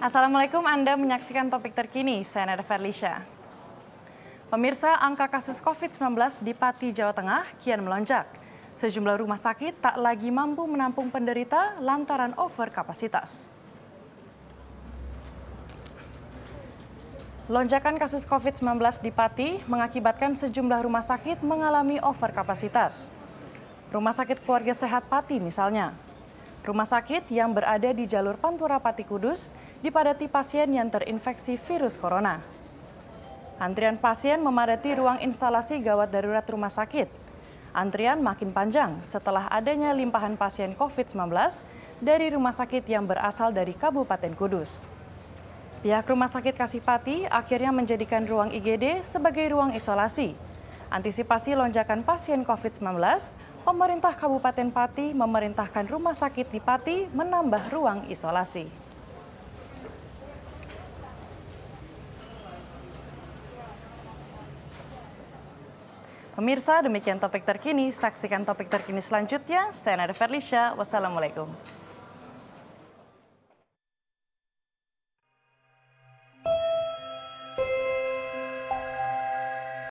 Assalamualaikum, Anda menyaksikan topik terkini, saya Nada Ferlisha. Pemirsa, angka kasus COVID-19 di Pati, Jawa Tengah kian melonjak. Sejumlah rumah sakit tak lagi mampu menampung penderita lantaran over kapasitas. Lonjakan kasus COVID-19 di Pati mengakibatkan sejumlah rumah sakit mengalami over kapasitas. Rumah Sakit Keluarga Sehat Pati misalnya, Rumah sakit yang berada di jalur Pantura Pati Kudus dipadati pasien yang terinfeksi virus corona. Antrian pasien memadati ruang instalasi gawat darurat rumah sakit. Antrian makin panjang setelah adanya limpahan pasien COVID-19 dari rumah sakit yang berasal dari Kabupaten Kudus. Pihak Rumah Sakit Kasipati akhirnya menjadikan ruang IGD sebagai ruang isolasi Antisipasi lonjakan pasien COVID-19, pemerintah Kabupaten Pati memerintahkan rumah sakit di Pati menambah ruang isolasi. Pemirsa, demikian topik terkini. Saksikan topik terkini selanjutnya. Saya Nada Ferlisha. Wassalamualaikum.